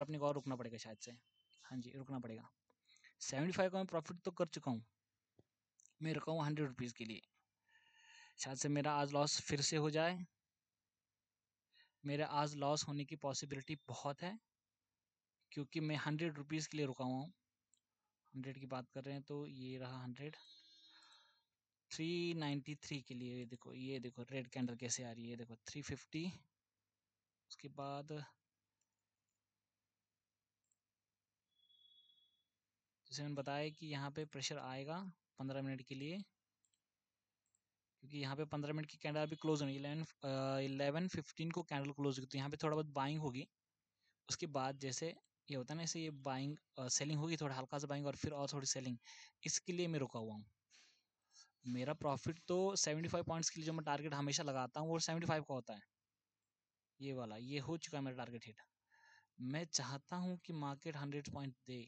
अपने को और रुकना पड़ेगा शायद से हाँ जी रुकना पड़ेगा सेवेंटी फाइव का मैं प्रॉफिट तो कर चुका हूँ मैं रुका हूँ हंड्रेड रुपीज़ के लिए शायद से मेरा आज लॉस फिर से हो जाए मेरा आज लॉस होने की पॉसिबिलिटी बहुत है क्योंकि मैं हंड्रेड रुपीज़ के लिए रुका हुआ हूँ हंड्रेड की बात कर रहे हैं तो ये रहा हंड्रेड थ्री नाइन्टी थ्री के लिए देखो ये देखो रेड कैंडल कैसे आ रही है देखो थ्री फिफ्टी उसके बाद जिसमें बताया कि यहाँ पे प्रेशर आएगा पंद्रह मिनट के लिए क्योंकि यहाँ पे पंद्रह मिनट की कैंडल अभी क्लोज होनी इलेवन इलेवन फिफ्टीन को कैंडल क्लोज होगी तो यहाँ पे थोड़ा बहुत बाइंग होगी उसके बाद जैसे ये होता है ना ऐसे ये बाइंग सेलिंग होगी थोड़ा हल्का सा बाइंग और फिर और थोड़ी सेलिंग इसके लिए मैं रुका हुआ हूँ मेरा प्रॉफिट तो सेवेंटी फाइव पॉइंट्स के लिए जो मैं टारगेट हमेशा लगाता हूँ वो सेवेंटी फाइव का होता है ये वाला ये हो चुका है मेरा टारगेट हिट मैं चाहता हूँ कि मार्केट हंड्रेड पॉइंट दे